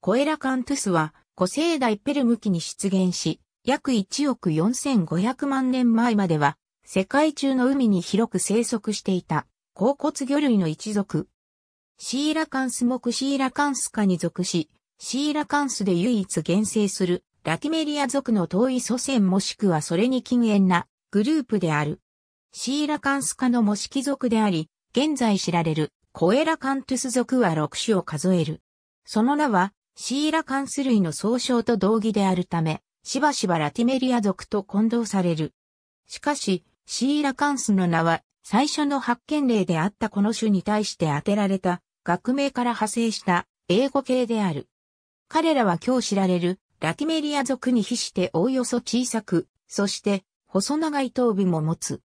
コエラカントゥスは古生代ペルム期に出現し、約1億4500万年前までは世界中の海に広く生息していた甲骨魚類の一族。シーラカンス目シーラカンス科に属し、シーラカンスで唯一現生するラティメリア族の遠い祖先もしくはそれに近縁なグループである。シーラカンス科の模式族であり、現在知られるコエラカントゥス族は6種を数える。その名はシーラカンス類の総称と同義であるため、しばしばラティメリア族と混同される。しかし、シーラカンスの名は、最初の発見例であったこの種に対して当てられた、学名から派生した英語系である。彼らは今日知られる、ラティメリア族に比しておおよそ小さく、そして、細長い頭部も持つ。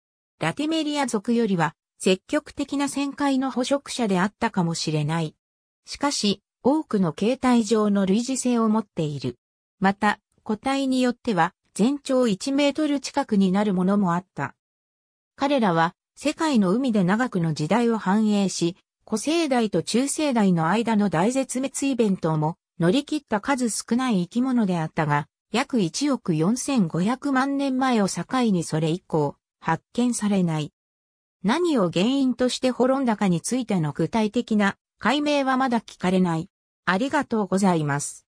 ラティメリア族よりは、積極的な旋回の捕食者であったかもしれない。しかし、多くの形態上の類似性を持っている。また、個体によっては全長1メートル近くになるものもあった。彼らは世界の海で長くの時代を反映し、古生代と中生代の間の大絶滅イベントも乗り切った数少ない生き物であったが、約1億4500万年前を境にそれ以降、発見されない。何を原因として滅んだかについての具体的な解明はまだ聞かれない。ありがとうございます。